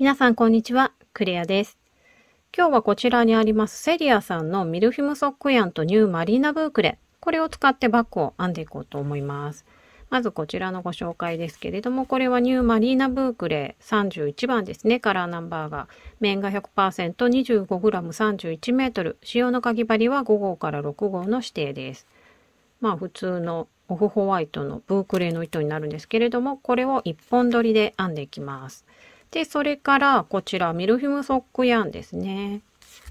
皆さん、こんにちは。クレアです。今日はこちらにありますセリアさんのミルフィムソックヤンとニューマリーナブークレ。これを使ってバッグを編んでいこうと思います。まずこちらのご紹介ですけれども、これはニューマリーナブークレー31番ですね、カラーナンバーが。面が 100%25g31m、使用のかぎ針は5号から6号の指定です。まあ普通のオフホワイトのブークレーの糸になるんですけれども、これを1本取りで編んでいきます。で、それからこちらミルフィムソックヤンですね。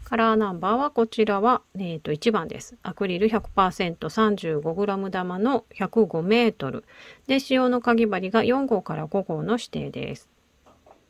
カラーナンバーはこちらは、えー、と1番です。アクリル 100%35g 玉の 105m で使用のかぎ針が4号から5号の指定です。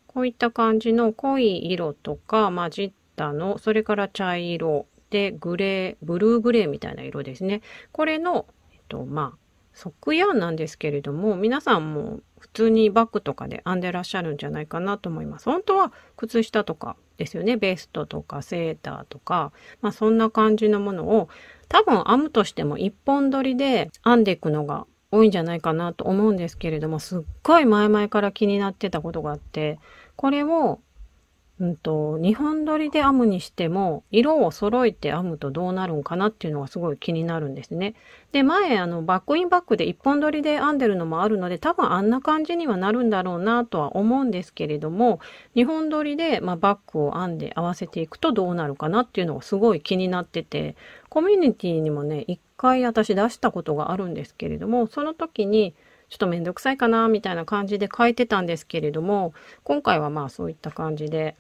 こういった感じの濃い色とか混じったの、それから茶色でグレー、ブルーグレーみたいな色ですね。これの、えっと、まあ、即ヤなんですけれども皆さんも普通にバッグとかで編んでらっしゃるんじゃないかなと思います。本当は靴下とかですよねベストとかセーターとか、まあ、そんな感じのものを多分編むとしても1本取りで編んでいくのが多いんじゃないかなと思うんですけれどもすっごい前々から気になってたことがあってこれをうんと、2本撮りで編むにしても、色を揃えて編むとどうなるんかなっていうのがすごい気になるんですね。で、前、あの、バックインバックで1本撮りで編んでるのもあるので、多分あんな感じにはなるんだろうなとは思うんですけれども、2本撮りで、まあ、バックを編んで合わせていくとどうなるかなっていうのがすごい気になってて、コミュニティにもね、1回私出したことがあるんですけれども、その時に、ちょっとめんどくさいかな、みたいな感じで書いてたんですけれども、今回はまあそういった感じで、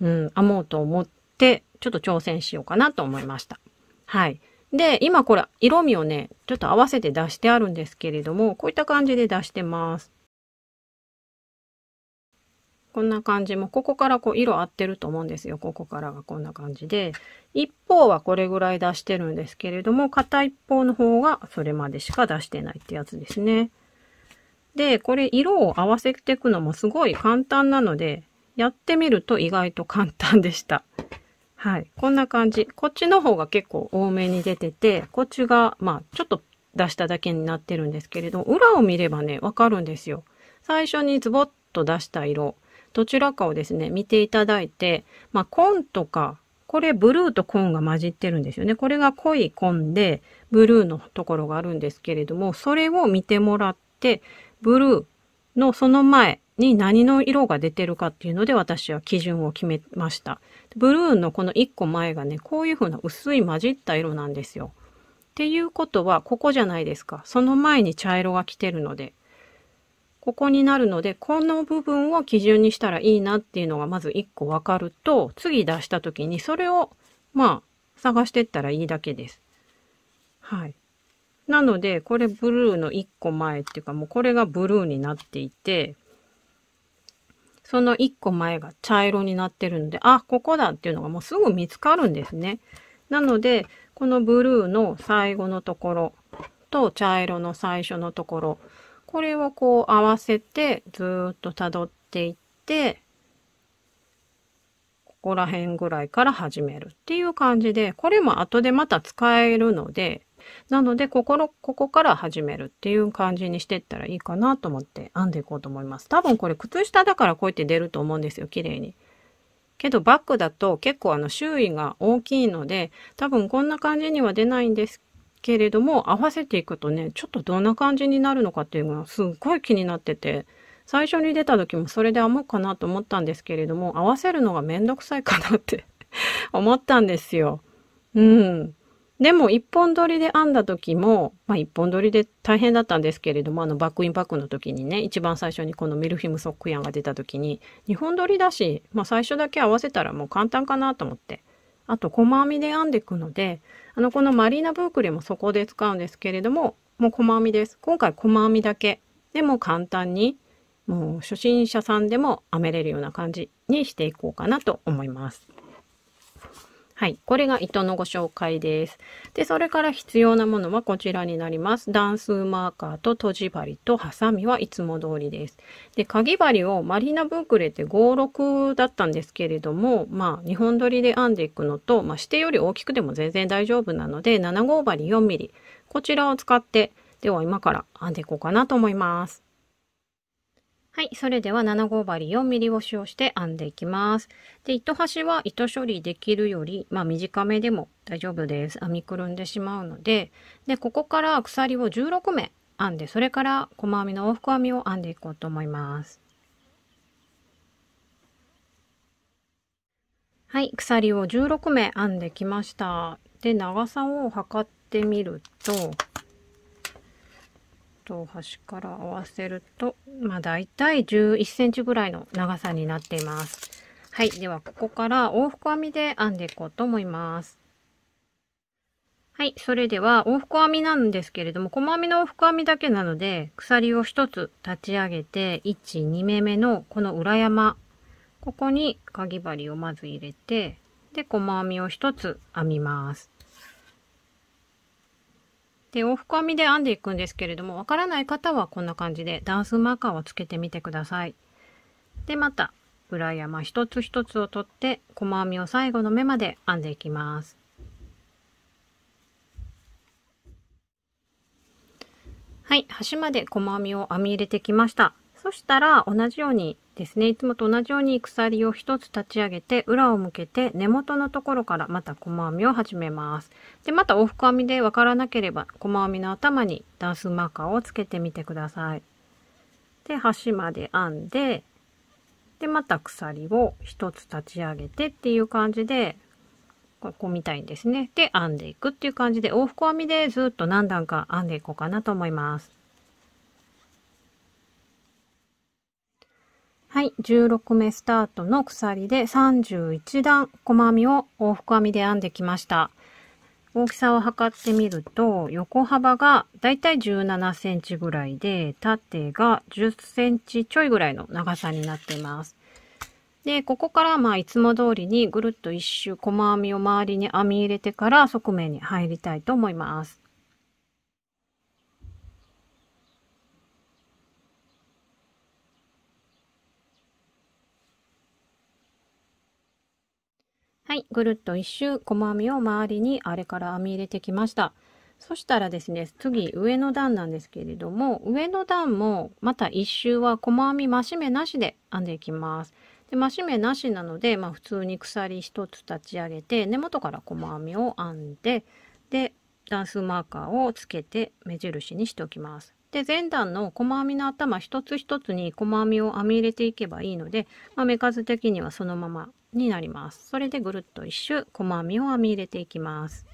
うん、編もうと思って、ちょっと挑戦しようかなと思いました。はい。で、今これ、色味をね、ちょっと合わせて出してあるんですけれども、こういった感じで出してます。こんな感じも、ここからこう色合ってると思うんですよ。ここからがこんな感じで。一方はこれぐらい出してるんですけれども、片一方の方がそれまでしか出してないってやつですね。で、これ色を合わせていくのもすごい簡単なので、やってみると意外と簡単でした。はい。こんな感じ。こっちの方が結構多めに出てて、こっちが、まあ、ちょっと出しただけになってるんですけれど、裏を見ればね、わかるんですよ。最初にズボッと出した色、どちらかをですね、見ていただいて、まあ、紺とか、これブルーと紺が混じってるんですよね。これが濃い紺で、ブルーのところがあるんですけれども、それを見てもらって、ブルーのその前、に何の色が出てるかっていうので私は基準を決めました。ブルーのこの1個前がね、こういう風な薄い混じった色なんですよ。っていうことは、ここじゃないですか。その前に茶色が来てるので。ここになるので、この部分を基準にしたらいいなっていうのがまず1個わかると、次出した時にそれを、まあ、探してったらいいだけです。はい。なので、これブルーの1個前っていうか、もうこれがブルーになっていて、その1個前が茶色になってるんで、あ、ここだっていうのがもうすぐ見つかるんですね。なので、このブルーの最後のところと茶色の最初のところ、これをこう合わせてずっと辿っていって、ここら辺ぐらいから始めるっていう感じで、これも後でまた使えるので、なので、ここの、ここから始めるっていう感じにしてったらいいかなと思って編んでいこうと思います。多分これ靴下だからこうやって出ると思うんですよ、綺麗に。けどバッグだと結構あの周囲が大きいので、多分こんな感じには出ないんですけれども、合わせていくとね、ちょっとどんな感じになるのかっていうのがすっごい気になってて、最初に出た時もそれで編もうかなと思ったんですけれども、合わせるのがめんどくさいかなって思ったんですよ。うん。でも一本取りで編んだ時も、まあ一本取りで大変だったんですけれども、あのバックインバックの時にね、一番最初にこのミルフィムソックヤンが出た時に、二本取りだし、まあ最初だけ合わせたらもう簡単かなと思って、あと細編みで編んでいくので、あのこのマリーナブークレもそこで使うんですけれども、もう細編みです。今回細編みだけ。でも簡単に、もう初心者さんでも編めれるような感じにしていこうかなと思います。はい。これが糸のご紹介です。で、それから必要なものはこちらになります。段数マーカーととじ針とハサミはいつも通りです。で、かぎ針をマリーナブークレって56だったんですけれども、まあ、2本取りで編んでいくのと、まあ、指定より大きくでも全然大丈夫なので、7号針 4mm。こちらを使って、では今から編んでいこうかなと思います。はい、それでは7号針4右押しをして編んでいきます。で、糸端は糸処理できるより、まあ短めでも大丈夫です。編みくるんでしまうので、で、ここから鎖を16目編んで、それから細編みの往復編みを編んでいこうと思います。はい、鎖を16目編んできました。で、長さを測ってみると、と端から合わせると、まあ、たい11センチぐらいの長さになっています。はい。では、ここから往復編みで編んでいこうと思います。はい。それでは、往復編みなんですけれども、細編みの往復編みだけなので、鎖を1つ立ち上げて、1、2目目のこの裏山、ここにかぎ針をまず入れて、で、細編みを1つ編みます。で、往復編みで編んでいくんですけれども、わからない方はこんな感じで段数マーカーをつけてみてください。で、また裏山一つ一つを取って細編みを最後の目まで編んでいきます。はい、端まで細編みを編み入れてきました。そしたら同じようにですね。いつもと同じように鎖を1つ立ち上げて、裏を向けて根元のところからまた細編みを始めます。で、また往復編みでわからなければ、細編みの頭に段数マーカーをつけてみてください。で、端まで編んで、で、また鎖を1つ立ち上げてっていう感じで、ここみたいんですね。で、編んでいくっていう感じで、往復編みでずっと何段か編んでいこうかなと思います。はい、16目スタートの鎖で31段細編みを往復編みで編んできました。大きさを測ってみると、横幅がだいたい17センチぐらいで、縦が10センチちょいぐらいの長さになっています。で、ここからまあいつも通りにぐるっと一周細編みを周りに編み入れてから側面に入りたいと思います。はい、ぐるっと1周細編みを周りにあれから編み入れてきました。そしたらですね、次上の段なんですけれども、上の段もまた1周は細編み増し目なしで編んでいきます。で増し目なしなので、まあ、普通に鎖1つ立ち上げて根元から細編みを編んでで段数マーカーをつけて目印にしておきます。で前段の細編みの頭一つ一つに細編みを編み入れていけばいいので、まあ、目数的にはそのままになります。それでぐるっと一周細編みを編み入れていきます。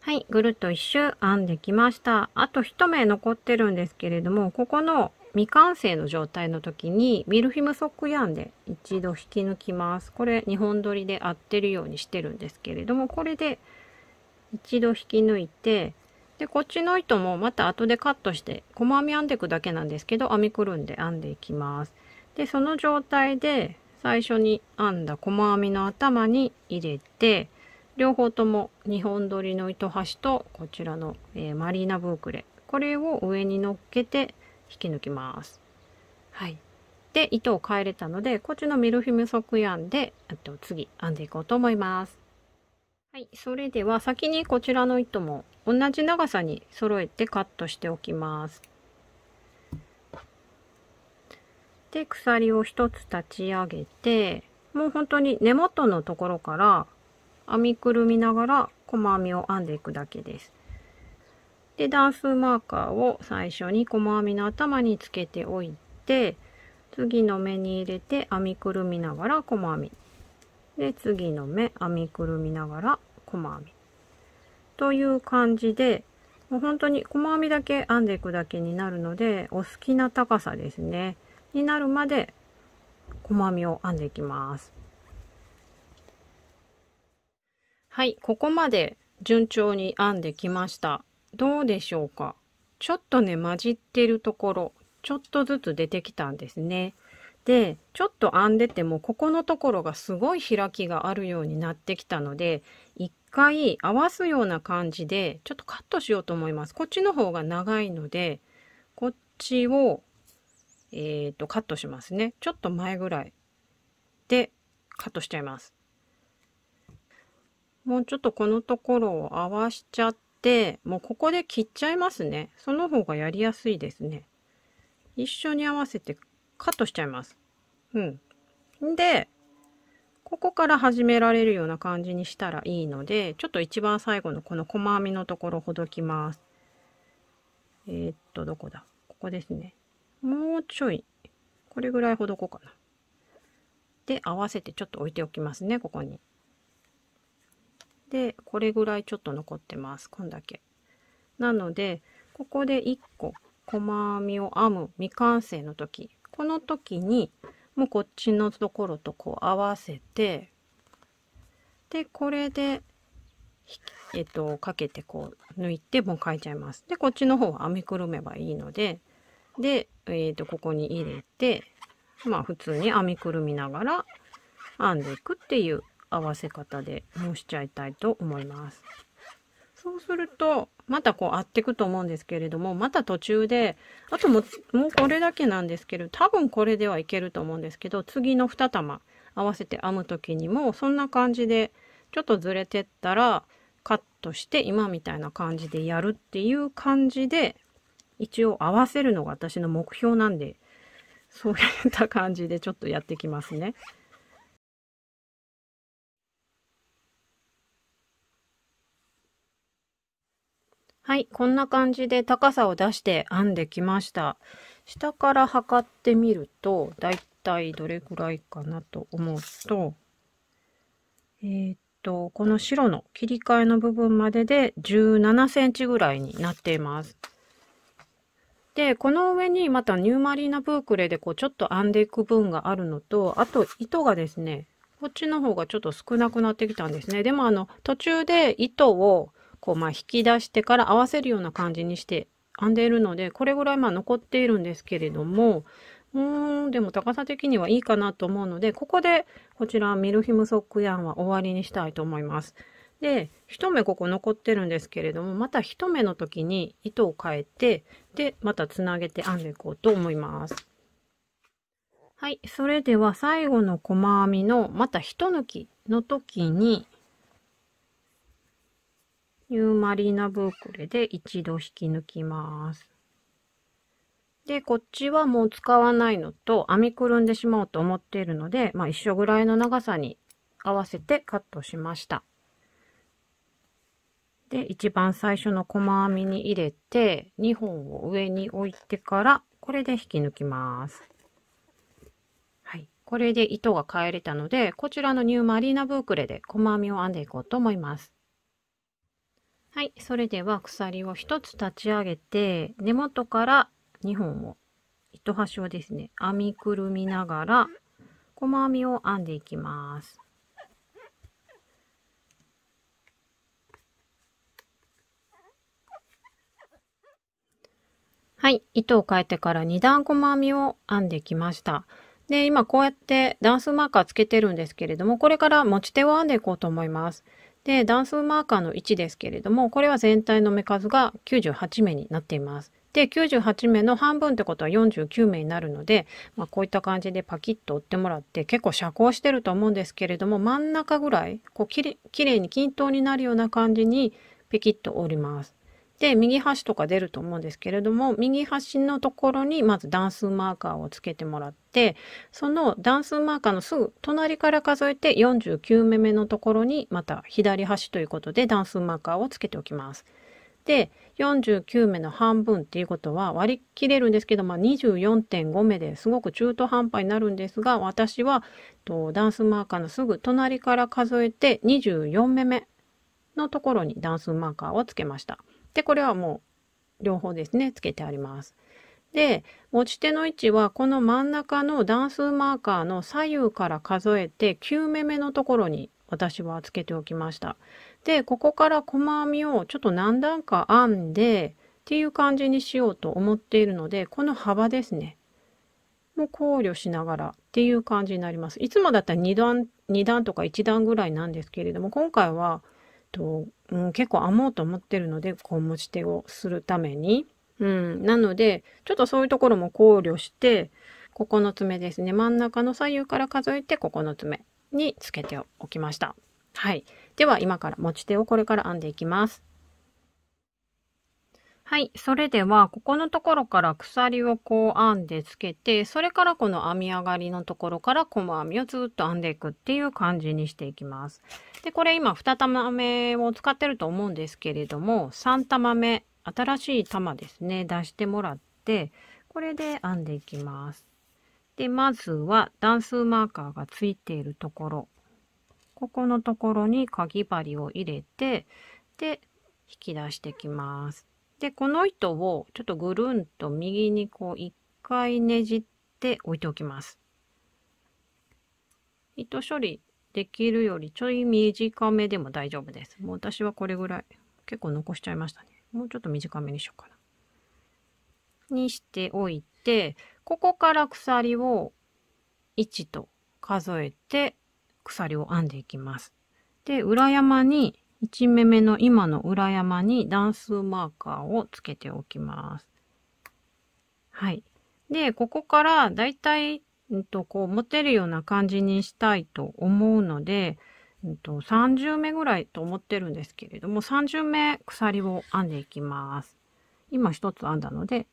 はい、ぐるっと一周編んできました。あと1目残ってるんですけれども、ここの未完成の状態の時にミルフィムソックヤンで一度引き抜きます。これ2本取りで合ってるようにしてるんですけれども、これで一度引き抜いて、でこっちの糸もまた後でカットして細編み編んでいくだけなんですけど編みくるんで編んでいきます。でその状態で最初に編んだ細編みの頭に入れて両方とも2本取りの糸端とこちらの、えー、マリーナブークレこれを上に乗っけて引き抜きます。はい、で糸を変えれたのでこっちのミルフィム側編んでと次編んでいこうと思います。はい、それでは先にこちらの糸も同じ長さに揃えてカットしておきます。で鎖を1つ立ち上げてもう本当に根元のところから編みくるみながら細編みを編んでいくだけです。で段数マーカーを最初に細編みの頭につけておいて次の目に入れて編みくるみながら細編みで次の目編みくるみながら細編みという感じでもう本当に細編みだけ編んでいくだけになるのでお好きな高さですね。になるまで細編みを編んでいきます。はい、ここまで順調に編んできました。どうでしょうかちょっとね、混じってるところ、ちょっとずつ出てきたんですね。で、ちょっと編んでても、ここのところがすごい開きがあるようになってきたので、一回合わすような感じで、ちょっとカットしようと思います。こっちの方が長いので、こっちをえー、と、カットしますね。ちょっと前ぐらいでカットしちゃいます。もうちょっとこのところを合わしちゃって、もうここで切っちゃいますね。その方がやりやすいですね。一緒に合わせてカットしちゃいます。うん。で、ここから始められるような感じにしたらいいので、ちょっと一番最後のこの細編みのところほどきます。えー、っと、どこだここですね。もうちょい、これぐらいほどこうかな。で、合わせてちょっと置いておきますね、ここに。で、これぐらいちょっと残ってます、こんだけ。なので、ここで1個細編みを編む未完成の時、この時に、もうこっちのところとこう合わせて、で、これで、えっと、かけてこう抜いてもう書いちゃいます。で、こっちの方は編みくるめばいいので、で、えー、とここに入れてまあ普通に編みくるみながら編んでいくっていう合わせ方でもしちゃいたいと思います。そうするとまたこう合っていくと思うんですけれどもまた途中であとももうこれだけなんですけど多分これではいけると思うんですけど次の2玉合わせて編む時にもそんな感じでちょっとずれてったらカットして今みたいな感じでやるっていう感じで一応合わせるのが私の目標なんで、そういった感じでちょっとやってきますね。はい、こんな感じで高さを出して編んできました。下から測ってみると、だいたいどれぐらいかなと思うと、えー、っと、この白の切り替えの部分までで17センチぐらいになっています。で、この上にまたニューマリーナブークレでこうちょっと編んでいく分があるのと、あと糸がですね、こっちの方がちょっと少なくなってきたんですね。でもあの途中で糸をこうまあ引き出してから合わせるような感じにして編んでいるので、これぐらいまあ残っているんですけれども、うーん、でも高さ的にはいいかなと思うので、ここでこちらミルフィムソックヤンは終わりにしたいと思います。で1目ここ残ってるんですけれどもまた1目の時に糸を変えてでまたつなげて編んでいこうと思います。はいそれでは最後の細編みのまた一抜きの時にニューマリーナブークレで一度引き抜きます。で、こっちはもう使わないのと編みくるんでしまおうと思っているので、まあ一緒ぐらいの長さに合わせてカットしました。で、一番最初の細編みに入れて、2本を上に置いてから、これで引き抜きます。はい。これで糸が変えれたので、こちらのニューマリーナブークレで細編みを編んでいこうと思います。はい。それでは鎖を1つ立ち上げて、根元から2本を、糸端をですね、編みくるみながら、細編みを編んでいきます。はい、糸を変えてから2段細編みを編んできました。で、今こうやって段数マーカーつけてるんですけれども、これから持ち手を編んでいこうと思います。で、段数マーカーの位置ですけれども、これは全体の目数が98目になっています。で、98目の半分ってことは49目になるので、まあ、こういった感じでパキッと折ってもらって、結構遮光してると思うんですけれども、真ん中ぐらい、こうきれ、きれいに均等になるような感じに、ピキッと折ります。で、右端とか出ると思うんですけれども、右端のところにまず段数マーカーをつけてもらって、その段数マーカーのすぐ隣から数えて49目目のところにまた左端ということで段数マーカーをつけておきます。で、49目の半分っていうことは割り切れるんですけど、まあ、24.5目ですごく中途半端になるんですが、私はとダンスマーカーのすぐ隣から数えて24目目のところにダンスマーカーをつけました。で、これはもう両方ですね、つけてあります。で、持ち手の位置はこの真ん中の段数マーカーの左右から数えて9目目のところに私はつけておきました。で、ここから細編みをちょっと何段か編んでっていう感じにしようと思っているので、この幅ですね。も考慮しながらっていう感じになります。いつもだったら2段、2段とか1段ぐらいなんですけれども、今回はと、うん、結構編もうと思ってるので、こう持ち手をするために。うん、なので、ちょっとそういうところも考慮して、ここの爪ですね。真ん中の左右から数えて、ここの爪につけておきました。はい。では、今から持ち手をこれから編んでいきます。はい。それでは、ここのところから鎖をこう編んでつけて、それからこの編み上がりのところから細編みをずっと編んでいくっていう感じにしていきます。で、これ今2玉目を使ってると思うんですけれども、3玉目、新しい玉ですね、出してもらって、これで編んでいきます。で、まずは段数マーカーがついているところ、ここのところにかぎ針を入れて、で、引き出してきます。で、この糸をちょっとぐるんと右にこう一回ねじって置いておきます。糸処理できるよりちょい短めでも大丈夫です。もう私はこれぐらい。結構残しちゃいましたね。もうちょっと短めにしようかな。にしておいて、ここから鎖を1と数えて鎖を編んでいきます。で、裏山に1目目の今の裏山に段数マーカーをつけておきます。はい。で、ここからだいたい、ん、とこう持てるような感じにしたいと思うので、うんと30目ぐらいと思ってるんですけれども、30目鎖を編んでいきます。今1つ編んだので、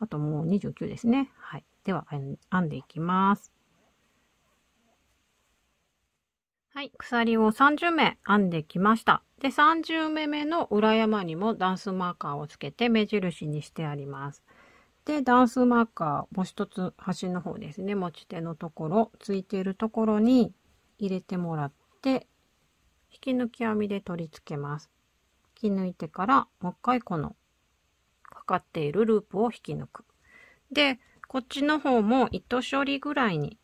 あともう29ですね。はい。では、編んでいきます。はい、鎖を30目編んできました。で、30目目の裏山にもダンスマーカーをつけて目印にしてあります。で、ダンスマーカー、もう一つ端の方ですね、持ち手のところ、ついているところに入れてもらって、引き抜き編みで取り付けます。引き抜いてから、もう一回この、かかっているループを引き抜く。で、こっちの方も糸処理ぐらいに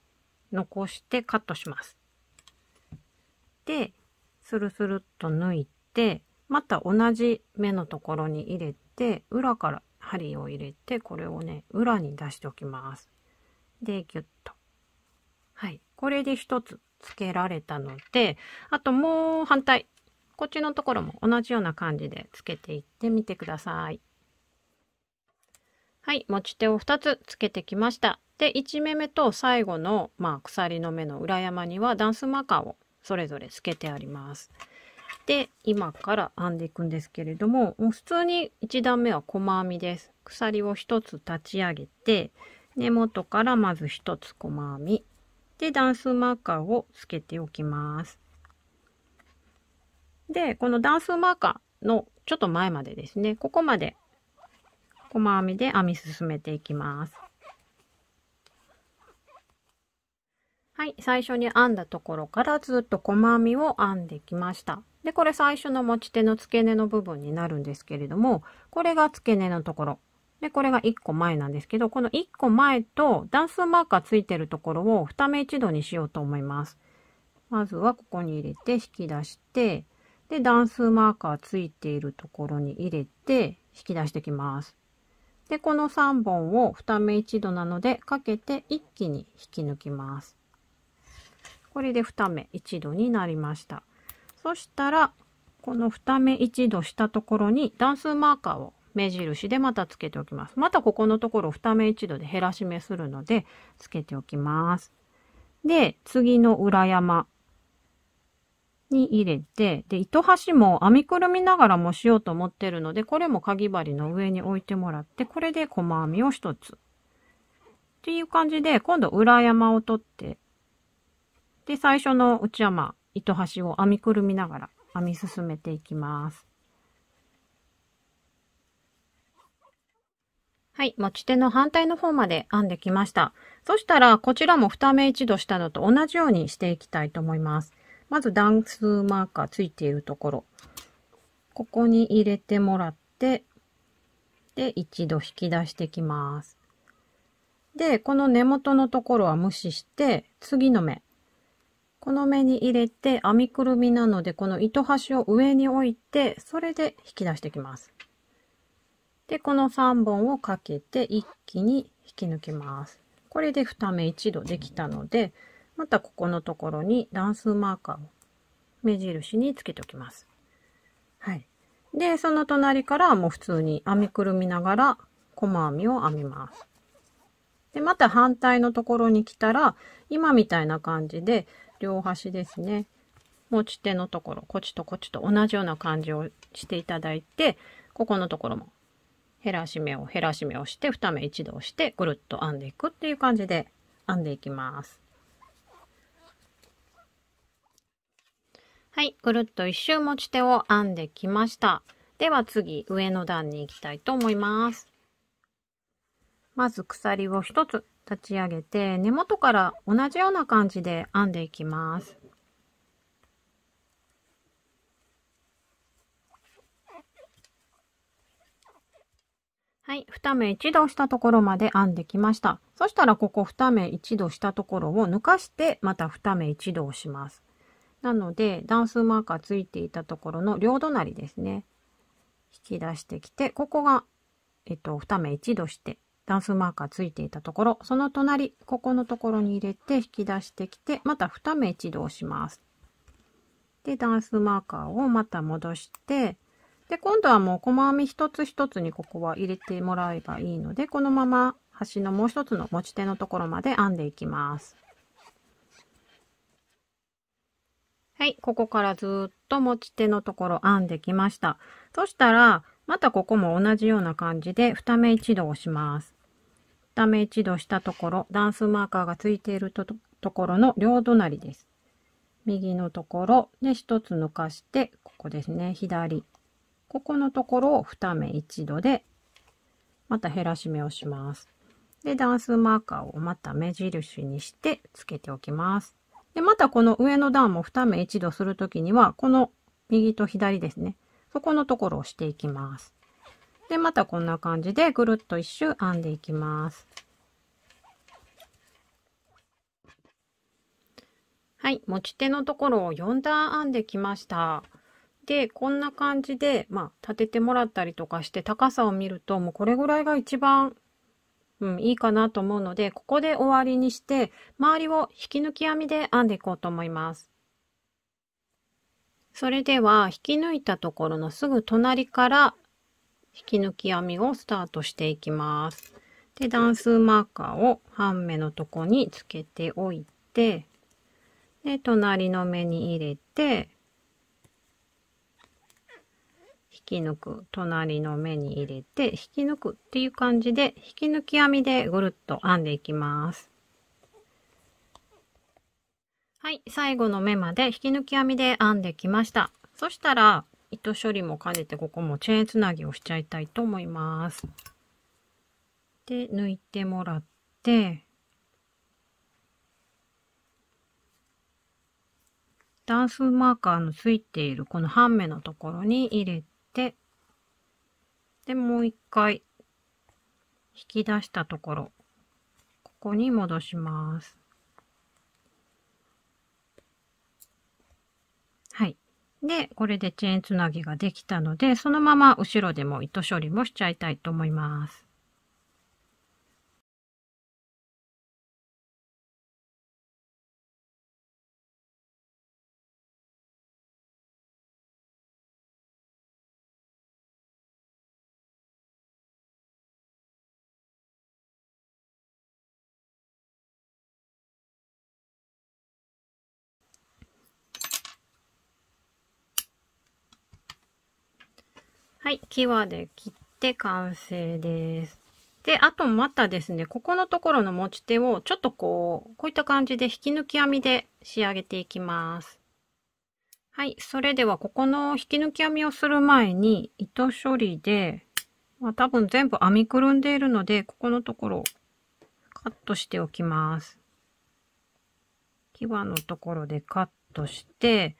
残してカットします。て、スルスルっと抜いて、また同じ目のところに入れて、裏から針を入れて、これをね、裏に出しておきます。で、ギュッと。はい。これで一つ付けられたので、あともう反対。こっちのところも同じような感じでつけていってみてください。はい、持ち手を2つつけてきました。で、1目目と最後の、まあ、鎖の目の裏山にはダンスマーカーをそれぞれ透けてあります。で今から編んでいくんですけれどももう普通に1段目は細編みです。鎖を1つ立ち上げて根元からまず1つ細編みで段数マーカーをつけておきます。でこの段数マーカーのちょっと前までですねここまで細編みで編み進めていきます。はい、最初に編んだところからずっと細編みを編んできました。で、これ最初の持ち手の付け根の部分になるんですけれども、これが付け根のところ。で、これが1個前なんですけど、この1個前と段数マーカーついてるところを2目一度にしようと思います。まずはここに入れて引き出して、で、段数マーカーついているところに入れて引き出してきます。で、この3本を2目一度なのでかけて一気に引き抜きます。これで2目1度になりました。そしたら、この2目1度したところに段数マーカーを目印でまたつけておきます。またここのところ2目1度で減らし目するので、つけておきます。で、次の裏山に入れて、で、糸端も編みくるみながらもしようと思ってるので、これもかぎ針の上に置いてもらって、これで細編みを1つ。っていう感じで、今度裏山を取ってで、最初の内山、糸端を編みくるみながら編み進めていきます。はい、持ち手の反対の方まで編んできました。そしたら、こちらも二目一度したのと同じようにしていきたいと思います。まず段数マーカーついているところ、ここに入れてもらって、で、一度引き出してきます。で、この根元のところは無視して、次の目、この目に入れて編みくるみなのでこの糸端を上に置いてそれで引き出していきます。でこの3本をかけて一気に引き抜きます。これで2目一度できたのでまたここのところに段数マーカーを目印につけておきます。はい。で、その隣からもう普通に編みくるみながら細編みを編みます。で、また反対のところに来たら、今みたいな感じで、両端ですね持ち手のところこっちとこっちと同じような感じをしていただいてここのところも減らし目を減らし目をして2目一度押してぐるっと編んでいくっていう感じで編んでいきます。はい、ぐるっと一周持ち手を編んできました。では次、上の段に行きたいと思います。まず鎖を一つ立ち上げて根元から同じような感じで編んでいきます。はい、2目一度したところまで編んできました。そしたらここ2目一度したところを抜かしてまた2目一度します。なので段数マーカーついていたところの両隣ですね。引き出してきて、ここが、えっと、2目一度して段数マーカーついていたところ、その隣、ここのところに入れて引き出してきて、また2目一度押します。で、段数マーカーをまた戻して、で、今度はもう細編み一つ一つにここは入れてもらえばいいので、このまま端のもう一つの持ち手のところまで編んでいきます。はい、ここからずっと持ち手のところ編んできました。そしたら、またここも同じような感じで2目一度押します。下目一度したところ、ダンスマーカーがついているところの両隣です。右のところで1つ抜かして、ここですね、左。ここのところを2目一度で、また減らし目をします。で、ダンスマーカーをまた目印にしてつけておきます。で、またこの上の段も2目一度するときには、この右と左ですね。そこのところをしていきます。で、またこんな感じでぐるっと一周編んでいきます。はい、持ち手のところを4段編んできました。で、こんな感じで、まあ、立ててもらったりとかして高さを見ると、もうこれぐらいが一番、うん、いいかなと思うので、ここで終わりにして、周りを引き抜き編みで編んでいこうと思います。それでは、引き抜いたところのすぐ隣から引き抜き編みをスタートしていきます。で、段数マーカーを半目のとこにつけておいて、で、隣の目に入れて、引き抜く、隣の目に入れて、引き抜くっていう感じで、引き抜き編みでぐるっと編んでいきます。はい、最後の目まで引き抜き編みで編んできました。そしたら、糸処理も兼ねてここもチェーンつなぎをしちゃいたいと思います。で、抜いてもらって、段数マーカーのついているこの半目のところに入れて、で、もう一回引き出したところ、ここに戻します。で、これでチェーンつなぎができたので、そのまま後ろでも糸処理もしちゃいたいと思います。はい、キワで切って完成です。で、あとまたですね、ここのところの持ち手をちょっとこう、こういった感じで引き抜き編みで仕上げていきます。はい、それではここの引き抜き編みをする前に糸処理で、まあ、多分全部編みくるんでいるので、ここのところカットしておきます。牙のところでカットして、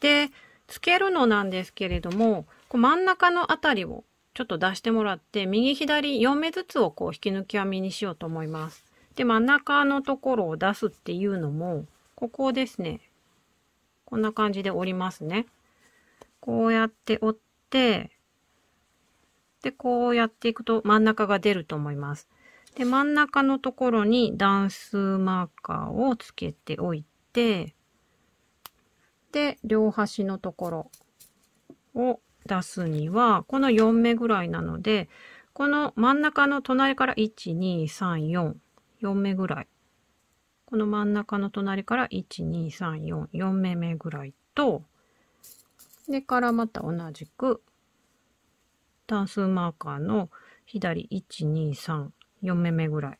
で、つけるのなんですけれども、こう真ん中のあたりをちょっと出してもらって、右左4目ずつをこう引き抜き編みにしようと思います。で、真ん中のところを出すっていうのも、ここですね。こんな感じで折りますね。こうやって折って、で、こうやっていくと真ん中が出ると思います。で、真ん中のところに段数マーカーをつけておいて、で、両端のところを出すには、この4目ぐらいなので、この真ん中の隣から1、2、3、4、4目ぐらい。この真ん中の隣から1、2、3、4、4目目ぐらいと、でからまた同じく、単数マーカーの左1、2、3、4目目ぐらい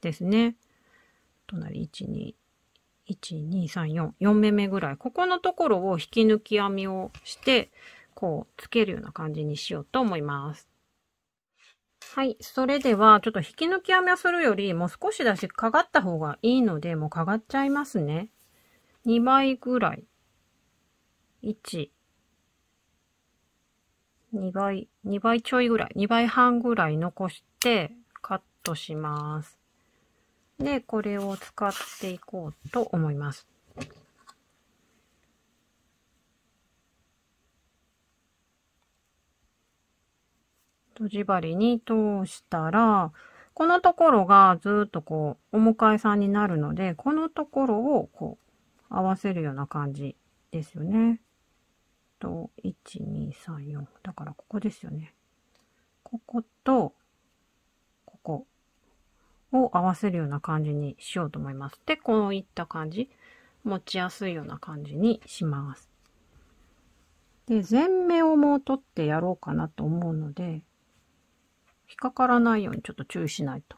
ですね。隣1、2、1、2、3、4、4目目ぐらい。ここのところを引き抜き編みをして、こう、つけるような感じにしようと思います。はい。それでは、ちょっと引き抜き編みをするより、もう少しだし、かがった方がいいので、もうかがっちゃいますね。2倍ぐらい。1。2倍、2倍ちょいぐらい、2倍半ぐらい残して、カットします。で、これを使っていこうと思います。とじ針に通したら、このところがずっとこう、お迎えさんになるので、このところをこう、合わせるような感じですよね。と、1、2、3、4。だからここですよね。ここと、ここを合わせるような感じにしようと思います。で、こういった感じ。持ちやすいような感じにします。で、前目をもう取ってやろうかなと思うので、引っかからないようにちょっと注意しないと。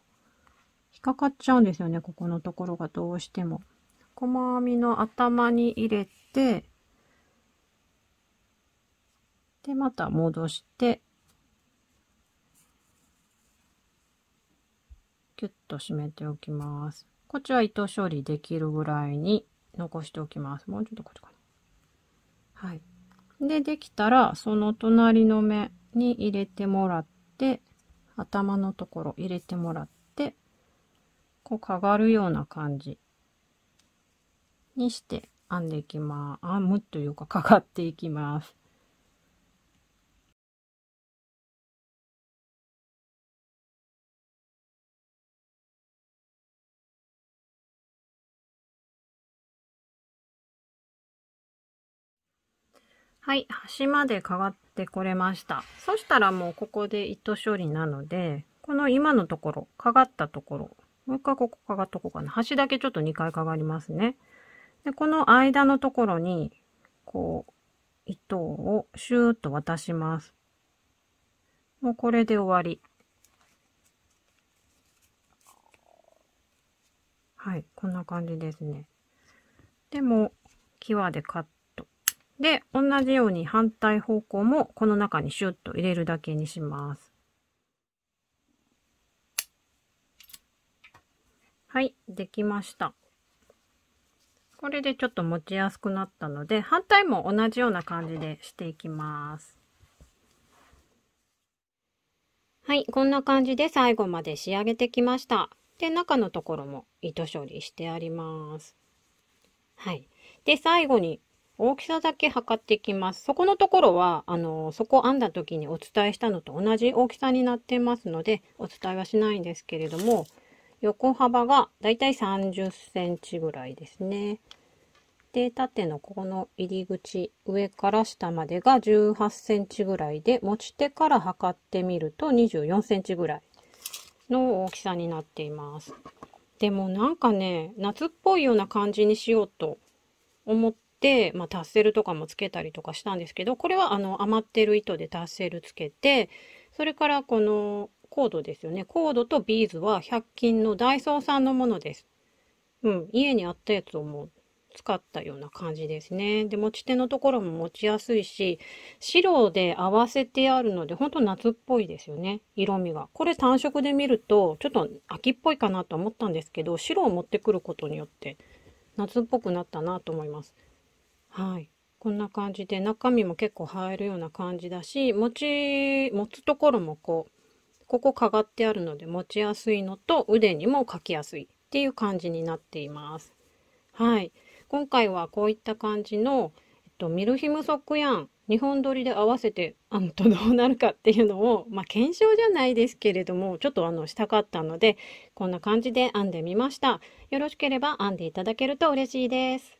引っかかっちゃうんですよね、ここのところがどうしても。細編みの頭に入れて、で、また戻して、キュッと締めておきます。こっちは糸処理できるぐらいに残しておきます。もうちょっとこっちかな。はい。で、できたら、その隣の目に入れてもらって、頭のところ入れてもらって、こうかがるような感じにして編んでいきます。編むというかかかっていきます。はい、端までかがってこれました。そしたらもうここで糸処理なので、この今のところ、かがったところ、もう一回ここかがっとこうかな。端だけちょっと2回かがりますね。で、この間のところに、こう、糸をシューッと渡します。もうこれで終わり。はい、こんな感じですね。でも、ワでカッで、同じように反対方向もこの中にシュッと入れるだけにします。はい、できました。これでちょっと持ちやすくなったので、反対も同じような感じでしていきます。はい、こんな感じで最後まで仕上げてきました。で、中のところも糸処理してあります。はい。で、最後に大きさだけ測っていきます。そこのところは、あの、そこ編んだ時にお伝えしたのと同じ大きさになってますので、お伝えはしないんですけれども、横幅がだいたい30センチぐらいですね。で、縦のここの入り口、上から下までが18センチぐらいで、持ち手から測ってみると24センチぐらいの大きさになっています。でもなんかね、夏っぽいような感じにしようと思って、まあ、タッセルとかもつけたりとかしたんですけど、これはあの余ってる糸でタッセルつけて、それからこのコードですよね。コードとビーズは100均のダイソーさんのものです。うん、家にあったやつをもう使ったような感じですね。で、持ち手のところも持ちやすいし、白で合わせてあるので、ほんと夏っぽいですよね。色味が。これ単色で見ると、ちょっと秋っぽいかなと思ったんですけど、白を持ってくることによって、夏っぽくなったなと思います。はい。こんな感じで中身も結構入るような感じだし、持ち、持つところもこう、ここかがってあるので持ちやすいのと腕にもかきやすいっていう感じになっています。はい。今回はこういった感じの、えっと、ミルヒムソックヤン2本取りで合わせて編むとどうなるかっていうのを、まあ、検証じゃないですけれどもちょっとあのしたかったのでこんな感じで編んでみましたよろしければ編んでいただけると嬉しいです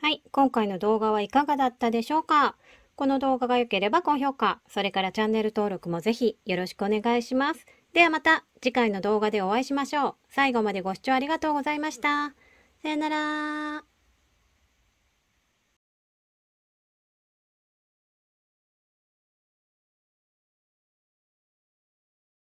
はい、今回の動画はいかがだったでしょうかこの動画が良ければ高評価、それからチャンネル登録もぜひよろしくお願いします。ではまた次回の動画でお会いしましょう。最後までご視聴ありがとうございました。さよなら。